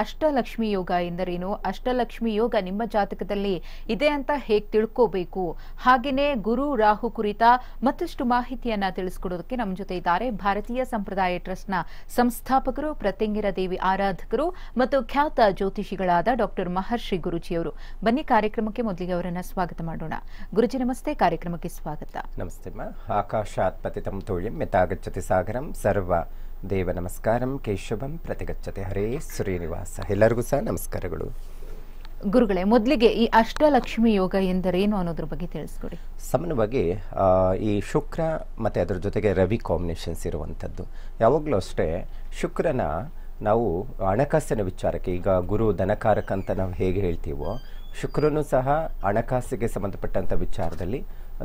ಅಷ್ಟಲಕ್ಷ್ಮಿ ಯೋಗ ಎಂದರೇನು ಅಷ್ಟಲಕ್ಷ್ಮಿ ಯೋಗ ನಿಮ್ಮ ಜಾತಕದಲ್ಲಿ ಇದೆ ಅಂತ ಹೇಗೆ ತಿಳ್ಕೋಬೇಕು ಹಾಗೆಯೇ ಗುರು ರಾಹು ಕುರಿತ ಮತ್ತಷ್ಟು ಮಾಹಿತಿಯನ್ನ ತಿಳಿಸ್ಕೊಡೋದಕ್ಕೆ ನಮ್ಮ ಜೊತೆ ಇದ್ದಾರೆ ಭಾರತೀಯ ಸಂಪ್ರದಾಯ ಟ್ರಸ್ಟ್ನ ಸಂಸ್ಥಾಪಕರು ಪ್ರತಿಂಗಿರ ದೇವಿ ಆರಾಧಕರು ಮತ್ತು ಖ್ಯಾತ ಜ್ಯೋತಿಷಿಗಳಾದ ಡಾಕ್ಟರ್ ಮಹರ್ಷಿ ಗುರುಜಿಯವರು ಬನ್ನಿ ಕಾರ್ಯಕ್ರಮಕ್ಕೆ ಮೊದಲಿಗೆ ಅವರನ್ನ ಸ್ವಾಗತ ಮಾಡೋಣ ಗುರುಜಿ ನಮಸ್ತೆ ಕಾರ್ಯಕ್ರಮಕ್ಕೆ ಸ್ವಾಗತ ನಮಸ್ತೆ ಆಕಾಶಾತ್ಪತಿತಂ ತೋಳಿ ಯಥಾಗಚ್ಚತಿ ಸಾಗರಂ ಸರ್ವ ದೇವ ನಮಸ್ಕಾರಂ ಕೇಶವಂ ಪ್ರತಿಗಚ್ಚತೆ ಹರೇ ಶ್ರೀನಿವಾಸ ಎಲ್ಲರಿಗೂ ಸಹ ನಮಸ್ಕಾರಗಳು ಗುರುಗಳೇ ಮೊದಲಿಗೆ ಈ ಅಷ್ಟಲಕ್ಷ್ಮಿ ಯೋಗ ಎಂದರೇನು ಅನ್ನೋದ್ರ ಬಗ್ಗೆ ತಿಳಿಸ್ಕೊಡಿ ಸಾಮಾನ್ಯವಾಗಿ ಈ ಶುಕ್ರ ಮತ್ತು ಅದರ ಜೊತೆಗೆ ರವಿ ಕಾಂಬಿನೇಷನ್ಸ್ ಇರುವಂಥದ್ದು ಯಾವಾಗಲೂ ಅಷ್ಟೇ ಶುಕ್ರನ ನಾವು ಹಣಕಾಸಿನ ವಿಚಾರಕ್ಕೆ ಈಗ ಗುರು ಧನಕಾರಕ ಅಂತ ನಾವು ಹೇಗೆ ಹೇಳ್ತೀವೋ ಶುಕ್ರನು ಸಹ ಹಣಕಾಸಿಗೆ ಸಂಬಂಧಪಟ್ಟಂಥ ವಿಚಾರದಲ್ಲಿ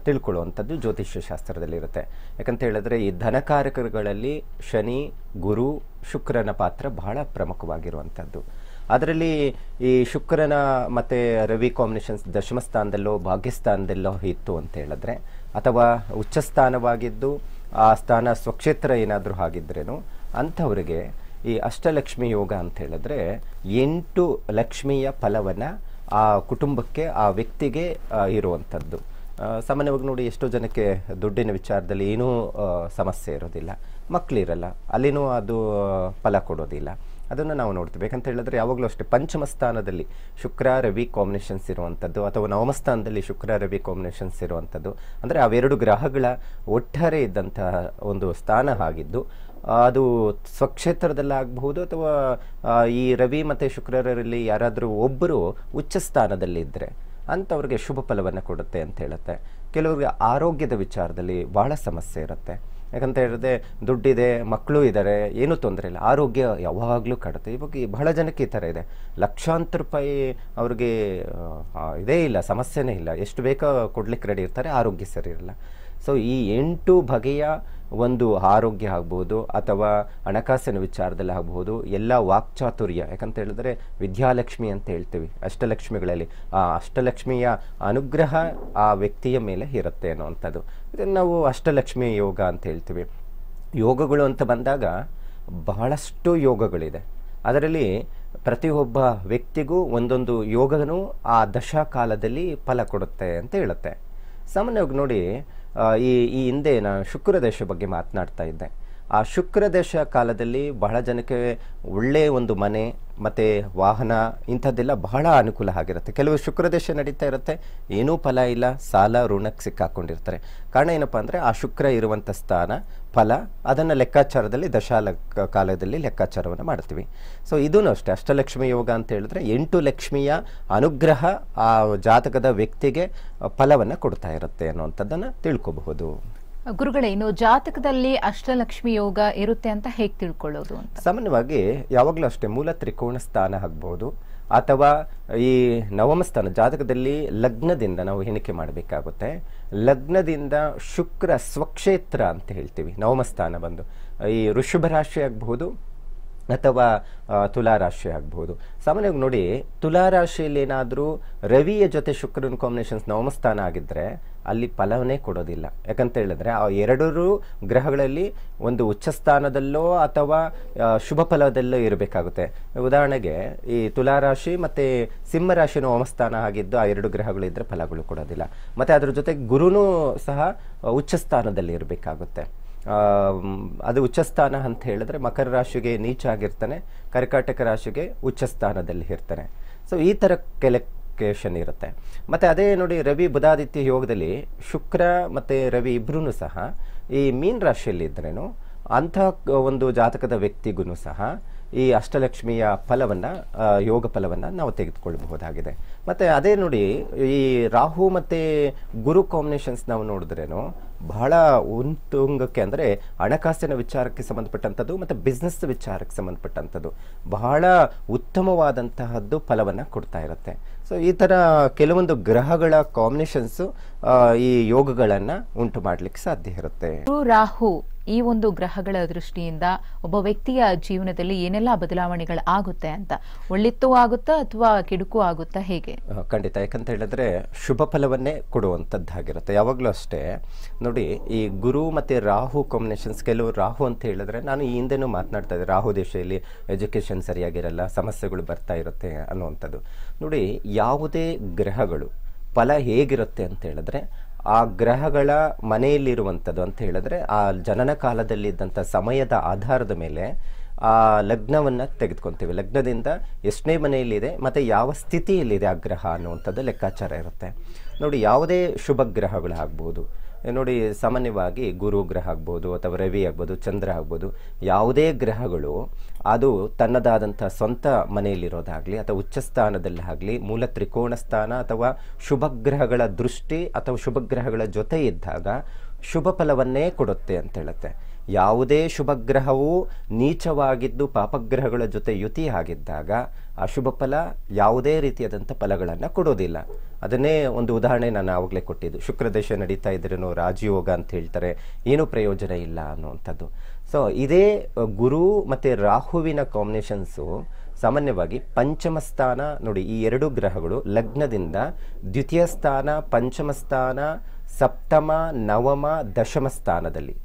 ತಿಳ್ಕೊಳ್ಳುವಂಥದ್ದು ಜ್ಯೋತಿಷ್ಯ ಶಾಸ್ತ್ರದಲ್ಲಿರುತ್ತೆ ಯಾಕಂತ ಹೇಳಿದ್ರೆ ಈ ಧನಕಾರಕಗಳಲ್ಲಿ ಶನಿ ಗುರು ಶುಕ್ರನ ಪಾತ್ರ ಬಹಳ ಪ್ರಮುಖವಾಗಿರುವಂಥದ್ದು ಅದರಲ್ಲಿ ಈ ಶುಕ್ರನ ಮತ್ತು ರವಿ ಕಾಂಬಿನೇಷನ್ಸ್ ದಶಮಸ್ಥಾನದಲ್ಲೋ ಭಾಗ್ಯಸ್ಥಾನದಲ್ಲೋ ಇತ್ತು ಅಂತ ಹೇಳಿದ್ರೆ ಅಥವಾ ಉಚ್ಚಸ್ಥಾನವಾಗಿದ್ದು ಆ ಸ್ಥಾನ ಸ್ವಕ್ಷೇತ್ರ ಏನಾದರೂ ಆಗಿದ್ರೇನು ಅಂಥವ್ರಿಗೆ ಈ ಅಷ್ಟಲಕ್ಷ್ಮಿ ಯೋಗ ಅಂತ ಹೇಳಿದ್ರೆ ಎಂಟು ಲಕ್ಷ್ಮಿಯ ಫಲವನ್ನು ಆ ಕುಟುಂಬಕ್ಕೆ ಆ ವ್ಯಕ್ತಿಗೆ ಇರುವಂಥದ್ದು ಸಾಮಾನ್ಯವಾಗಿ ನೋಡಿ ಎಷ್ಟೋ ಜನಕ್ಕೆ ದುಡ್ಡಿನ ವಿಚಾರದಲ್ಲಿ ಏನೂ ಸಮಸ್ಯೆ ಇರೋದಿಲ್ಲ ಮಕ್ಕಳಿರಲ್ಲ ಅಲ್ಲಿನೂ ಅದು ಫಲ ಕೊಡೋದಿಲ್ಲ ಅದನ್ನು ನಾವು ನೋಡ್ತೀವಿ ಯಾಕಂತ ಹೇಳಿದ್ರೆ ಯಾವಾಗಲೂ ಅಷ್ಟೇ ಪಂಚಮ ಸ್ಥಾನದಲ್ಲಿ ಶುಕ್ರ ರವಿ ಕಾಂಬಿನೇಷನ್ಸ್ ಇರುವಂಥದ್ದು ಅಥವಾ ನವಮ ಸ್ಥಾನದಲ್ಲಿ ಶುಕ್ರ ರವಿ ಕಾಂಬಿನೇಷನ್ಸ್ ಇರುವಂಥದ್ದು ಅಂದರೆ ಅವೆರಡು ಗ್ರಹಗಳ ಒಟ್ಟಾರೆ ಇದ್ದಂತಹ ಒಂದು ಸ್ಥಾನ ಆಗಿದ್ದು ಅದು ಸ್ವಕ್ಷೇತ್ರದಲ್ಲಾಗಬಹುದು ಅಥವಾ ಈ ರವಿ ಮತ್ತು ಶುಕ್ರರಲ್ಲಿ ಯಾರಾದರೂ ಒಬ್ಬರು ಉಚ್ಚ ಸ್ಥಾನದಲ್ಲಿದ್ದರೆ ಅಂಥವ್ರಿಗೆ ಶುಭ ಫಲವನ್ನು ಕೊಡುತ್ತೆ ಅಂತ ಹೇಳುತ್ತೆ ಕೆಲವ್ರಿಗೆ ಆರೋಗ್ಯದ ವಿಚಾರದಲ್ಲಿ ಭಾಳ ಸಮಸ್ಯೆ ಇರುತ್ತೆ ಯಾಕಂತ ಹೇಳಿದ್ರೆ ದುಡ್ಡಿದೆ ಮಕ್ಕಳು ಇದ್ದಾರೆ ಏನೂ ತೊಂದರೆ ಇಲ್ಲ ಆರೋಗ್ಯ ಯಾವಾಗಲೂ ಕಾಡುತ್ತೆ ಇವಾಗ ಬಹಳ ಜನಕ್ಕೆ ಈ ಥರ ಇದೆ ಲಕ್ಷಾಂತರ ರೂಪಾಯಿ ಅವ್ರಿಗೆ ಇದೇ ಇಲ್ಲ ಸಮಸ್ಯೆನೇ ಇಲ್ಲ ಎಷ್ಟು ಬೇಕೋ ಕೊಡ್ಲಿಕ್ಕೆ ರೆಡಿ ಇರ್ತಾರೆ ಆರೋಗ್ಯ ಸರಿ ಇರಲ್ಲ ಸೊ ಈ ಎಂಟು ಬಗೆಯ ಒಂದು ಆರೋಗ್ಯ ಆಗ್ಬೋದು ಅಥವಾ ಹಣಕಾಸಿನ ವಿಚಾರದಲ್ಲಿ ಆಗ್ಬೋದು ಎಲ್ಲ ವಾಕ್ಚಾತುರ್ಯ ಯಾಕಂತ ಹೇಳಿದ್ರೆ ವಿದ್ಯಾಲಕ್ಷ್ಮಿ ಅಂತ ಹೇಳ್ತೀವಿ ಅಷ್ಟಲಕ್ಷ್ಮಿಗಳಲ್ಲಿ ಆ ಅಷ್ಟಲಕ್ಷ್ಮಿಯ ಅನುಗ್ರಹ ಆ ವ್ಯಕ್ತಿಯ ಮೇಲೆ ಇರುತ್ತೆ ಅನ್ನೋವಂಥದ್ದು ಇದನ್ನು ನಾವು ಅಷ್ಟಲಕ್ಷ್ಮಿ ಯೋಗ ಅಂತ ಹೇಳ್ತೀವಿ ಯೋಗಗಳು ಅಂತ ಬಂದಾಗ ಬಹಳಷ್ಟು ಯೋಗಗಳಿದೆ ಅದರಲ್ಲಿ ಪ್ರತಿಯೊಬ್ಬ ವ್ಯಕ್ತಿಗೂ ಒಂದೊಂದು ಯೋಗನೂ ಆ ದಶಾಕಾಲದಲ್ಲಿ ಫಲ ಕೊಡುತ್ತೆ ಅಂತ ಹೇಳುತ್ತೆ ಸಾಮಾನ್ಯವಾಗಿ ನೋಡಿ ಈ ಈ ಹಿಂದೆ ನಾನು ಶುಕ್ರ ದೇಶ ಬಗ್ಗೆ ಮಾತನಾಡ್ತಾ ಇದ್ದೆ ಆ ಶುಕ್ರ ದೇಶ ಕಾಲದಲ್ಲಿ ಬಹಳ ಜನಕ್ಕೆ ಒಳ್ಳೆಯ ಒಂದು ಮನೆ ಮತ್ತು ವಾಹನ ಇಂಥದ್ದೆಲ್ಲ ಬಹಳ ಅನುಕೂಲ ಆಗಿರುತ್ತೆ ಕೆಲವು ಶುಕ್ರ ದೇಶ ನಡೀತಾ ಇರುತ್ತೆ ಏನೂ ಫಲ ಇಲ್ಲ ಸಾಲ ಋಣಕ್ಕೆ ಸಿಕ್ಕಾಕೊಂಡಿರ್ತಾರೆ ಕಾರಣ ಏನಪ್ಪ ಅಂದರೆ ಆ ಶುಕ್ರ ಇರುವಂಥ ಸ್ಥಾನ ಫಲ ಅದನ್ನು ಲೆಕ್ಕಾಚಾರದಲ್ಲಿ ದಶಾಲ ಕಾಲದಲ್ಲಿ ಲೆಕ್ಕಾಚಾರವನ್ನು ಮಾಡ್ತೀವಿ ಸೊ ಇದೂ ಅಷ್ಟೇ ಅಷ್ಟಲಕ್ಷ್ಮಿ ಯೋಗ ಅಂತ ಹೇಳಿದ್ರೆ ಎಂಟು ಲಕ್ಷ್ಮಿಯ ಅನುಗ್ರಹ ಆ ಜಾತಕದ ವ್ಯಕ್ತಿಗೆ ಫಲವನ್ನು ಕೊಡ್ತಾ ಇರುತ್ತೆ ಅನ್ನುವಂಥದ್ದನ್ನು ತಿಳ್ಕೊಬಹುದು ಗುರುಗಳೇ ಇನ್ನು ಜಾತಕದಲ್ಲಿ ಅಷ್ಟಲಕ್ಷ್ಮಿ ಯೋಗ ಇರುತ್ತೆ ಅಂತ ಹೇಗೆ ತಿಳ್ಕೊಳ್ಳೋದು ಸಾಮಾನ್ಯವಾಗಿ ಯಾವಾಗಲೂ ಅಷ್ಟೇ ಮೂಲ ತ್ರಿಕೋಣ ಸ್ಥಾನ ಆಗ್ಬೋದು ಅಥವಾ ಈ ನವಮ ಸ್ಥಾನ ಜಾತಕದಲ್ಲಿ ಲಗ್ನದಿಂದ ನಾವು ಎಣಿಕೆ ಮಾಡಬೇಕಾಗುತ್ತೆ ಲಗ್ನದಿಂದ ಶುಕ್ರ ಸ್ವಕ್ಷೇತ್ರ ಅಂತ ಹೇಳ್ತೀವಿ ನವಮ ಸ್ಥಾನ ಬಂದು ಈ ಋಷಭ ರಾಶಿ ಆಗಬಹುದು ಅಥವಾ ತುಲಾರಾಶಿ ಆಗ್ಬಹುದು ಸಾಮಾನ್ಯವಾಗಿ ನೋಡಿ ತುಲಾರಾಶಿಯಲ್ಲಿ ಏನಾದರೂ ರವಿಯ ಜೊತೆ ಶುಕ್ರನ ಕಾಂಬಿನೇಷನ್ಸ್ ಸ್ಥಾನ ಆಗಿದ್ದರೆ ಅಲ್ಲಿ ಫಲವನ್ನೇ ಕೊಡೋದಿಲ್ಲ ಯಾಕಂತ ಹೇಳಿದ್ರೆ ಆ ಎರಡರೂ ಗ್ರಹಗಳಲ್ಲಿ ಒಂದು ಉಚ್ಚ ಸ್ಥಾನದಲ್ಲೋ ಅಥವಾ ಶುಭ ಫಲದಲ್ಲೋ ಇರಬೇಕಾಗುತ್ತೆ ಉದಾಹರಣೆಗೆ ಈ ತುಲಾರಾಶಿ ಮತ್ತು ಸಿಂಹರಾಶಿನ ಹೋಮಸ್ಥಾನ ಆಗಿದ್ದು ಆ ಎರಡು ಗ್ರಹಗಳಿದ್ದರೆ ಫಲಗಳು ಕೊಡೋದಿಲ್ಲ ಮತ್ತು ಅದ್ರ ಜೊತೆಗೆ ಗುರುನೂ ಸಹ ಉಚ್ಚ ಸ್ಥಾನದಲ್ಲಿ ಇರಬೇಕಾಗುತ್ತೆ ಅದು ಸ್ಥಾನ ಅಂತ ಹೇಳಿದ್ರೆ ಮಕರ ರಾಶಿಗೆ ನೀಚ ಆಗಿರ್ತಾನೆ ಕರ್ಕಾಟಕ ರಾಶಿಗೆ ಉಚ್ಚ ಸ್ಥಾನದಲ್ಲಿ ಇರ್ತಾನೆ ಸೊ ಈ ಥರ ಕೆಲ ಕಾಂಪ್ಲಿಕೇಶನ್ ಇರುತ್ತೆ ಮತ್ತು ಅದೇ ನೋಡಿ ರವಿ ಬುಧಾದಿತ್ಯ ಯೋಗದಲ್ಲಿ ಶುಕ್ರ ಮತ್ತು ರವಿ ಇಬ್ಬರೂ ಸಹ ಈ ಮೀನ್ ರಾಶಿಯಲ್ಲಿ ಇದ್ರೇನು ಅಂಥ ಒಂದು ಜಾತಕದ ವ್ಯಕ್ತಿಗೂ ಸಹ ಈ ಅಷ್ಟಲಕ್ಷ್ಮಿಯ ಫಲವನ್ನು ಯೋಗ ಫಲವನ್ನು ನಾವು ತೆಗೆದುಕೊಳ್ಳಬಹುದಾಗಿದೆ ಮತ್ತು ಅದೇ ನೋಡಿ ಈ ರಾಹು ಮತ್ತು ಗುರು ಕಾಂಬಿನೇಷನ್ಸ್ ನಾವು ನೋಡಿದ್ರೇನು ಬಹಳ ಉಂಟುಂಗಕ್ಕೆ ಅಂದರೆ ಹಣಕಾಸಿನ ವಿಚಾರಕ್ಕೆ ಸಂಬಂಧಪಟ್ಟಂಥದ್ದು ಮತ್ತು ಬಿಸ್ನೆಸ್ ವಿಚಾರಕ್ಕೆ ಸಂಬಂಧಪಟ್ಟಂಥದ್ದು ಬಹಳ ಉತ್ತಮವಾದಂತಹದ್ದು ಫಲವನ್ನು ಕೊಡ್ತಾ ಇರುತ್ತೆ ಸೊ ಈ ಥರ ಕೆಲವೊಂದು ಗ್ರಹಗಳ ಕಾಂಬಿನೇಷನ್ಸು ಈ ಯೋಗಗಳನ್ನು ಉಂಟು ಮಾಡಲಿಕ್ಕೆ ಸಾಧ್ಯ ಇರುತ್ತೆ ರಾಹು ಈ ಒಂದು ಗ್ರಹಗಳ ದೃಷ್ಟಿಯಿಂದ ಒಬ್ಬ ವ್ಯಕ್ತಿಯ ಜೀವನದಲ್ಲಿ ಏನೆಲ್ಲ ಬದಲಾವಣೆಗಳು ಆಗುತ್ತೆ ಅಂತ ಒಳ್ಳಿತ್ತು ಆಗುತ್ತಾ ಅಥವಾ ಕೆಡುಕು ಆಗುತ್ತಾ ಹೇಗೆ ಖಂಡಿತ ಯಾಕಂತ ಹೇಳಿದ್ರೆ ಶುಭ ಫಲವನ್ನೇ ಕೊಡುವಂಥದ್ದಾಗಿರುತ್ತೆ ಯಾವಾಗಲೂ ಅಷ್ಟೇ ನೋಡಿ ಈ ಗುರು ಮತ್ತು ರಾಹು ಕಾಂಬಿನೇಷನ್ಸ್ ಕೆಲವು ರಾಹು ಅಂತ ಹೇಳಿದ್ರೆ ನಾನು ಈ ಹಿಂದೆನೂ ಮಾತನಾಡ್ತಾ ಇದ್ದೆ ರಾಹು ದೇಶದಲ್ಲಿ ಎಜುಕೇಷನ್ ಸರಿಯಾಗಿರಲ್ಲ ಸಮಸ್ಯೆಗಳು ಬರ್ತಾ ಇರುತ್ತೆ ಅನ್ನುವಂಥದ್ದು ನೋಡಿ ಯಾವುದೇ ಗ್ರಹಗಳು ಫಲ ಹೇಗಿರುತ್ತೆ ಅಂತ ಹೇಳಿದ್ರೆ ಆ ಗ್ರಹಗಳ ಮನೆಯಲ್ಲಿರುವಂಥದ್ದು ಅಂತ ಹೇಳಿದ್ರೆ ಆ ಜನನ ಕಾಲದಲ್ಲಿದ್ದಂಥ ಸಮಯದ ಆಧಾರದ ಮೇಲೆ ಆ ಲಗ್ನವನ್ನು ತೆಗೆದುಕೊಂತೀವಿ ಲಗ್ನದಿಂದ ಎಷ್ಟನೇ ಮನೆಯಲ್ಲಿದೆ ಮತ್ತು ಯಾವ ಸ್ಥಿತಿಯಲ್ಲಿದೆ ಆ ಗ್ರಹ ಅನ್ನುವಂಥದ್ದು ಲೆಕ್ಕಾಚಾರ ಇರುತ್ತೆ ನೋಡಿ ಯಾವುದೇ ಶುಭ ಗ್ರಹಗಳಾಗ್ಬೋದು ನೋಡಿ ಸಾಮಾನ್ಯವಾಗಿ ಗುರು ಗ್ರಹ ಆಗ್ಬೋದು ಅಥವಾ ರವಿ ಆಗ್ಬೋದು ಚಂದ್ರ ಆಗ್ಬೋದು ಯಾವುದೇ ಗ್ರಹಗಳು ಅದು ತನ್ನದಾದಂಥ ಸ್ವಂತ ಮನೆಯಲ್ಲಿರೋದಾಗಲಿ ಅಥವಾ ಉಚ್ಚ ಸ್ಥಾನದಲ್ಲಾಗಲಿ ಮೂಲ ತ್ರಿಕೋಣ ಸ್ಥಾನ ಅಥವಾ ಶುಭ ಗ್ರಹಗಳ ದೃಷ್ಟಿ ಅಥವಾ ಶುಭ ಗ್ರಹಗಳ ಜೊತೆ ಇದ್ದಾಗ ಶುಭ ಫಲವನ್ನೇ ಕೊಡುತ್ತೆ ಅಂತ ಹೇಳುತ್ತೆ ಯಾವುದೇ ಶುಭ ಗ್ರಹವು ನೀಚವಾಗಿದ್ದು ಪಾಪಗ್ರಹಗಳ ಜೊತೆ ಯುತಿಯಾಗಿದ್ದಾಗ ಆಗಿದ್ದಾಗ ಅಶುಭ ಫಲ ಯಾವುದೇ ರೀತಿಯಾದಂಥ ಫಲಗಳನ್ನು ಕೊಡೋದಿಲ್ಲ ಅದನ್ನೇ ಒಂದು ಉದಾಹರಣೆ ನಾನು ಆವಾಗಲೇ ಕೊಟ್ಟಿದ್ದು ಶುಕ್ರ ದಶೆ ನಡೀತಾ ಇದ್ರೂ ರಾಜಯೋಗ ಅಂತ ಹೇಳ್ತಾರೆ ಏನೂ ಪ್ರಯೋಜನ ಇಲ್ಲ ಅನ್ನುವಂಥದ್ದು ಸೊ ಇದೇ ಗುರು ಮತ್ತು ರಾಹುವಿನ ಕಾಂಬಿನೇಷನ್ಸು ಸಾಮಾನ್ಯವಾಗಿ ಪಂಚಮ ಸ್ಥಾನ ನೋಡಿ ಈ ಎರಡು ಗ್ರಹಗಳು ಲಗ್ನದಿಂದ ದ್ವಿತೀಯ ಸ್ಥಾನ ಪಂಚಮ ಸ್ಥಾನ ಸಪ್ತಮ ನವಮ ದಶಮ ಸ್ಥಾನದಲ್ಲಿ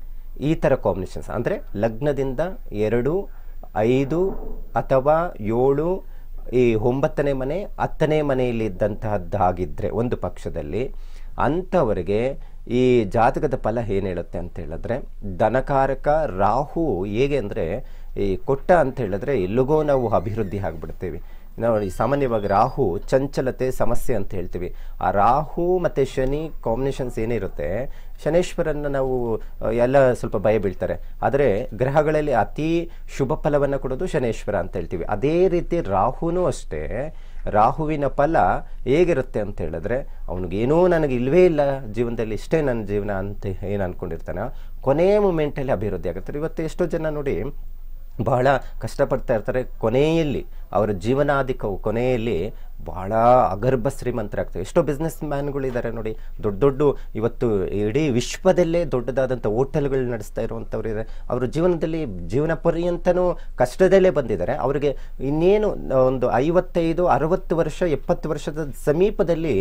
ಈ ಥರ ಕಾಂಬಿನೇಷನ್ಸ್ ಅಂದರೆ ಲಗ್ನದಿಂದ ಎರಡು ಐದು ಅಥವಾ ಏಳು ಈ ಒಂಬತ್ತನೇ ಮನೆ ಹತ್ತನೇ ಮನೆಯಲ್ಲಿದ್ದಂತಹದ್ದಾಗಿದ್ದರೆ ಒಂದು ಪಕ್ಷದಲ್ಲಿ ಅಂಥವರಿಗೆ ಈ ಜಾತಕದ ಫಲ ಏನು ಹೇಳುತ್ತೆ ಅಂತ ಹೇಳಿದ್ರೆ ಧನಕಾರಕ ರಾಹು ಹೇಗೆ ಅಂದರೆ ಈ ಕೊಟ್ಟ ಅಂತ ಹೇಳಿದ್ರೆ ಎಲ್ಲಿಗೋ ನಾವು ಅಭಿವೃದ್ಧಿ ಆಗಿಬಿಡ್ತೀವಿ ನಾವು ಸಾಮಾನ್ಯವಾಗಿ ರಾಹು ಚಂಚಲತೆ ಸಮಸ್ಯೆ ಅಂತ ಹೇಳ್ತೀವಿ ಆ ರಾಹು ಮತ್ತು ಶನಿ ಕಾಂಬಿನೇಷನ್ಸ್ ಏನಿರುತ್ತೆ ಶನೇಶ್ವರನ್ನ ನಾವು ಎಲ್ಲ ಸ್ವಲ್ಪ ಭಯ ಬೀಳ್ತಾರೆ ಆದರೆ ಗ್ರಹಗಳಲ್ಲಿ ಅತಿ ಶುಭ ಫಲವನ್ನು ಕೊಡೋದು ಶನೇಶ್ವರ ಅಂತ ಹೇಳ್ತೀವಿ ಅದೇ ರೀತಿ ರಾಹುನೂ ಅಷ್ಟೇ ರಾಹುವಿನ ಫಲ ಹೇಗಿರುತ್ತೆ ಅಂತ ಹೇಳಿದ್ರೆ ಅವನಿಗೇನೋ ನನಗೆ ಇಲ್ಲವೇ ಇಲ್ಲ ಜೀವನದಲ್ಲಿ ಇಷ್ಟೇ ನನ್ನ ಜೀವನ ಅಂತ ಏನು ಅಂದ್ಕೊಂಡಿರ್ತಾನೆ ಕೊನೆಯ ಮೂಮೆಂಟಲ್ಲಿ ಅಭಿವೃದ್ಧಿ ಆಗುತ್ತೆ ಇವತ್ತು ಎಷ್ಟೋ ಜನ ನೋಡಿ ಬಹಳ ಕಷ್ಟಪಡ್ತಾ ಇರ್ತಾರೆ ಕೊನೆಯಲ್ಲಿ ಅವರ ಜೀವನಾಧಿಕವು ಕೊನೆಯಲ್ಲಿ ಬಹಳ ಅಗರ್ಭ ಶ್ರೀಮಂತರಾಗ್ತವೆ ಎಷ್ಟೋ ಬಿಸ್ನೆಸ್ ಮ್ಯಾನ್ಗಳಿದ್ದಾರೆ ನೋಡಿ ದೊಡ್ಡ ದೊಡ್ಡ ಇವತ್ತು ಇಡೀ ವಿಶ್ವದಲ್ಲೇ ದೊಡ್ಡದಾದಂಥ ಹೋಟೆಲ್ಗಳು ನಡೆಸ್ತಾ ಇರುವಂಥವ್ರು ಇದ್ದಾರೆ ಅವರ ಜೀವನದಲ್ಲಿ ಜೀವನ ಪರ್ಯಂತನೂ ಕಷ್ಟದಲ್ಲೇ ಬಂದಿದ್ದಾರೆ ಅವರಿಗೆ ಇನ್ನೇನು ಒಂದು ಐವತ್ತೈದು ಅರವತ್ತು ವರ್ಷ ಎಪ್ಪತ್ತು ವರ್ಷದ ಸಮೀಪದಲ್ಲಿ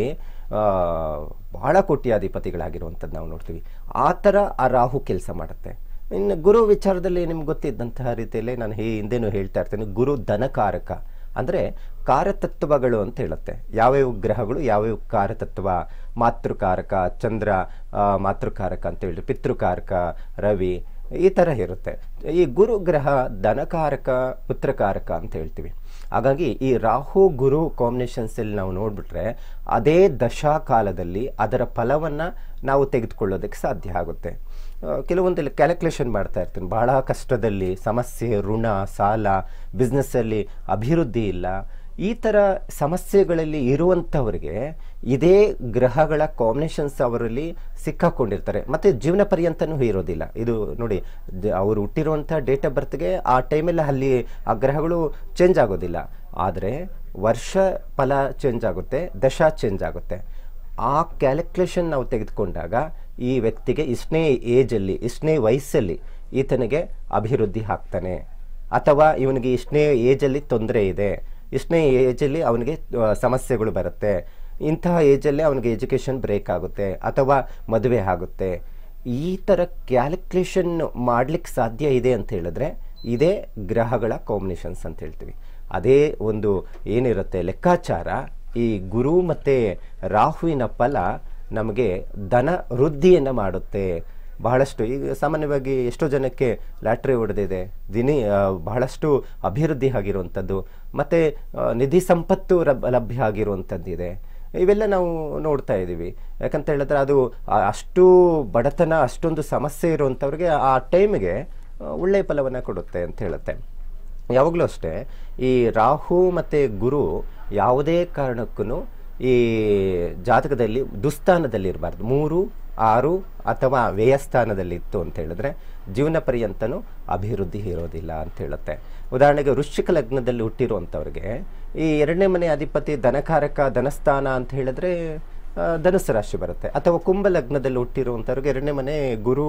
ಬಹಳ ಕೋಟ್ಯಾಧಿಪತಿಗಳಾಗಿರುವಂಥದ್ದು ನಾವು ನೋಡ್ತೀವಿ ಆ ಥರ ಆ ರಾಹು ಕೆಲಸ ಮಾಡುತ್ತೆ ಇನ್ನು ಗುರು ವಿಚಾರದಲ್ಲಿ ನಿಮ್ಗೆ ಗೊತ್ತಿದ್ದಂತಹ ರೀತಿಯಲ್ಲಿ ನಾನು ಹೇ ಹಿಂದೆನೂ ಹೇಳ್ತಾ ಇರ್ತೇನೆ ಗುರು ಧನಕಾರಕ ಅಂದರೆ ಕಾರತತ್ವಗಳು ಅಂತ ಹೇಳುತ್ತೆ ಯಾವ್ಯಾವ ಗ್ರಹಗಳು ಯಾವ್ಯಾವ ಕಾರತತ್ವ ಮಾತೃಕಾರಕ ಚಂದ್ರ ಮಾತೃಕಾರಕ ಅಂತ ಹೇಳಿ ಪಿತೃಕಾರಕ ರವಿ ಈ ಥರ ಇರುತ್ತೆ ಈ ಗುರು ಗ್ರಹ ಧನಕಾರಕ ಪುತ್ರಕಾರಕ ಅಂತ ಹೇಳ್ತೀವಿ ಹಾಗಾಗಿ ಈ ರಾಹು ಗುರು ಕಾಂಬಿನೇಷನ್ಸಲ್ಲಿ ನಾವು ನೋಡಿಬಿಟ್ರೆ ಅದೇ ದಶಾಕಾಲದಲ್ಲಿ ಅದರ ಫಲವನ್ನು ನಾವು ತೆಗೆದುಕೊಳ್ಳೋದಕ್ಕೆ ಸಾಧ್ಯ ಆಗುತ್ತೆ ಕೆಲವೊಂದೆಲ್ಲ ಕ್ಯಾಲ್ಕುಲೇಷನ್ ಮಾಡ್ತಾ ಇರ್ತೀನಿ ಬಹಳ ಕಷ್ಟದಲ್ಲಿ ಸಮಸ್ಯೆ ಋಣ ಸಾಲ ಬಿಸ್ನೆಸ್ಸಲ್ಲಿ ಅಭಿವೃದ್ಧಿ ಇಲ್ಲ ಈ ಥರ ಸಮಸ್ಯೆಗಳಲ್ಲಿ ಇರುವಂಥವ್ರಿಗೆ ಇದೇ ಗ್ರಹಗಳ ಕಾಂಬಿನೇಷನ್ಸ್ ಅವರಲ್ಲಿ ಸಿಕ್ಕಾಕೊಂಡಿರ್ತಾರೆ ಮತ್ತು ಜೀವನ ಪರ್ಯಂತನೂ ಇರೋದಿಲ್ಲ ಇದು ನೋಡಿ ಅವರು ಹುಟ್ಟಿರುವಂಥ ಡೇಟ್ ಆಫ್ ಬರ್ತ್ಗೆ ಆ ಟೈಮಲ್ಲಿ ಅಲ್ಲಿ ಆ ಗ್ರಹಗಳು ಚೇಂಜ್ ಆಗೋದಿಲ್ಲ ಆದರೆ ವರ್ಷ ಫಲ ಚೇಂಜ್ ಆಗುತ್ತೆ ದಶ ಚೇಂಜ್ ಆಗುತ್ತೆ ಆ ಕ್ಯಾಲ್ಕುಲೇಷನ್ ನಾವು ತೆಗೆದುಕೊಂಡಾಗ ಈ ವ್ಯಕ್ತಿಗೆ ಇಷ್ಟನೇ ಏಜಲ್ಲಿ ಇಷ್ಟನೇ ವಯಸ್ಸಲ್ಲಿ ಈತನಿಗೆ ಅಭಿವೃದ್ಧಿ ಹಾಕ್ತಾನೆ ಅಥವಾ ಇವನಿಗೆ ಇಷ್ಟನೇ ಏಜಲ್ಲಿ ತೊಂದರೆ ಇದೆ ಇಷ್ಟನೇ ಏಜಲ್ಲಿ ಅವನಿಗೆ ಸಮಸ್ಯೆಗಳು ಬರುತ್ತೆ ಇಂತಹ ಏಜಲ್ಲೇ ಅವನಿಗೆ ಎಜುಕೇಷನ್ ಬ್ರೇಕ್ ಆಗುತ್ತೆ ಅಥವಾ ಮದುವೆ ಆಗುತ್ತೆ ಈ ಥರ ಕ್ಯಾಲ್ಕುಲೇಷನ್ ಮಾಡಲಿಕ್ಕೆ ಸಾಧ್ಯ ಇದೆ ಅಂತ ಹೇಳಿದ್ರೆ ಇದೇ ಗ್ರಹಗಳ ಕಾಂಬಿನೇಷನ್ಸ್ ಅಂತ ಹೇಳ್ತೀವಿ ಅದೇ ಒಂದು ಏನಿರುತ್ತೆ ಲೆಕ್ಕಾಚಾರ ಈ ಗುರು ಮತ್ತು ರಾಹುವಿನ ಫಲ ನಮಗೆ ಧನ ವೃದ್ಧಿಯನ್ನು ಮಾಡುತ್ತೆ ಬಹಳಷ್ಟು ಈಗ ಸಾಮಾನ್ಯವಾಗಿ ಎಷ್ಟೋ ಜನಕ್ಕೆ ಲ್ಯಾಟ್ರಿ ಹೊಡೆದಿದೆ ದಿನ ಬಹಳಷ್ಟು ಅಭಿವೃದ್ಧಿ ಆಗಿರುವಂಥದ್ದು ಮತ್ತು ನಿಧಿ ಸಂಪತ್ತು ಲಭ್ಯ ಆಗಿರುವಂಥದ್ದಿದೆ ಇವೆಲ್ಲ ನಾವು ನೋಡ್ತಾ ಇದ್ದೀವಿ ಯಾಕಂತ ಹೇಳಿದ್ರೆ ಅದು ಅಷ್ಟು ಬಡತನ ಅಷ್ಟೊಂದು ಸಮಸ್ಯೆ ಇರುವಂಥವ್ರಿಗೆ ಆ ಟೈಮ್ಗೆ ಒಳ್ಳೆಯ ಫಲವನ್ನು ಕೊಡುತ್ತೆ ಅಂತ ಹೇಳುತ್ತೆ ಯಾವಾಗಲೂ ಅಷ್ಟೇ ಈ ರಾಹು ಮತ್ತು ಗುರು ಯಾವುದೇ ಕಾರಣಕ್ಕೂ ಈ ಜಾತಕದಲ್ಲಿ ದುಸ್ಥಾನದಲ್ಲಿರಬಾರ್ದು ಮೂರು ಆರು ಅಥವಾ ವ್ಯಯಸ್ಥಾನದಲ್ಲಿತ್ತು ಅಂತ ಹೇಳಿದ್ರೆ ಜೀವನ ಪರ್ಯಂತನೂ ಅಭಿವೃದ್ಧಿ ಇರೋದಿಲ್ಲ ಅಂತ ಹೇಳುತ್ತೆ ಉದಾಹರಣೆಗೆ ವೃಶ್ಚಿಕ ಲಗ್ನದಲ್ಲಿ ಹುಟ್ಟಿರುವಂಥವ್ರಿಗೆ ಈ ಎರಡನೇ ಮನೆ ಅಧಿಪತಿ ಧನಕಾರಕ ಧನಸ್ಥಾನ ಅಂತ ಹೇಳಿದ್ರೆ ಧನುಸು ರಾಶಿ ಬರುತ್ತೆ ಅಥವಾ ಕುಂಭ ಲಗ್ನದಲ್ಲಿ ಹುಟ್ಟಿರುವಂಥವ್ರಿಗೆ ಎರಡನೇ ಮನೆ ಗುರು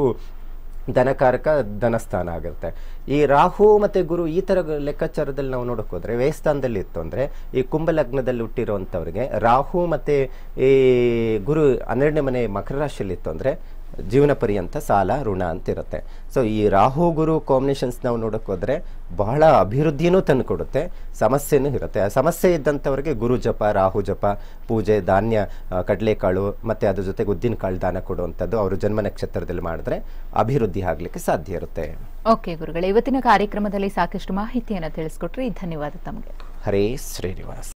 ಧನಕಾರಕ ಧನಸ್ಥಾನ ಆಗಿರುತ್ತೆ ಈ ರಾಹು ಮತ್ತು ಗುರು ಈ ಥರ ಲೆಕ್ಕಾಚಾರದಲ್ಲಿ ನಾವು ನೋಡೋಕೆ ಹೋದರೆ ವೇಸ್ಥಾನದಲ್ಲಿ ಇತ್ತು ಅಂದರೆ ಈ ಕುಂಭಲಗ್ನದಲ್ಲಿ ಹುಟ್ಟಿರುವಂಥವ್ರಿಗೆ ರಾಹು ಮತ್ತು ಈ ಗುರು ಹನ್ನೆರಡನೇ ಮನೆ ಮಕರ ರಾಶಿಯಲ್ಲಿ ಇತ್ತು ಅಂದರೆ ಜೀವನ ಪರ್ಯಂತ ಸಾಲ ಋಣ ಇರುತ್ತೆ ಸೊ ಈ ರಾಹು ಗುರು ಕಾಂಬಿನೇಷನ್ಸ್ ನಾವು ನೋಡಕ್ ಹೋದ್ರೆ ಬಹಳ ಅಭಿವೃದ್ಧಿನೂ ತಂದು ಕೊಡುತ್ತೆ ಸಮಸ್ಯೆನೂ ಇರುತ್ತೆ ಆ ಸಮಸ್ಯೆ ಇದ್ದಂಥವ್ರಿಗೆ ಗುರು ಜಪ ರಾಹು ಜಪ ಪೂಜೆ ಧಾನ್ಯ ಕಡಲೆಕಾಳು ಮತ್ತೆ ಅದ್ರ ಜೊತೆಗೆ ಉದ್ದಿನ ಕಾಳು ದಾನ ಕೊಡುವಂಥದ್ದು ಅವರು ಜನ್ಮ ನಕ್ಷತ್ರದಲ್ಲಿ ಮಾಡಿದ್ರೆ ಅಭಿವೃದ್ಧಿ ಆಗಲಿಕ್ಕೆ ಸಾಧ್ಯ ಇರುತ್ತೆ ಓಕೆ ಗುರುಗಳೇ ಇವತ್ತಿನ ಕಾರ್ಯಕ್ರಮದಲ್ಲಿ ಸಾಕಷ್ಟು ಮಾಹಿತಿಯನ್ನು ತಿಳಿಸ್ಕೊಟ್ರಿ ಧನ್ಯವಾದ ತಮಗೆ ಹರೇ ಶ್ರೀನಿವಾಸ್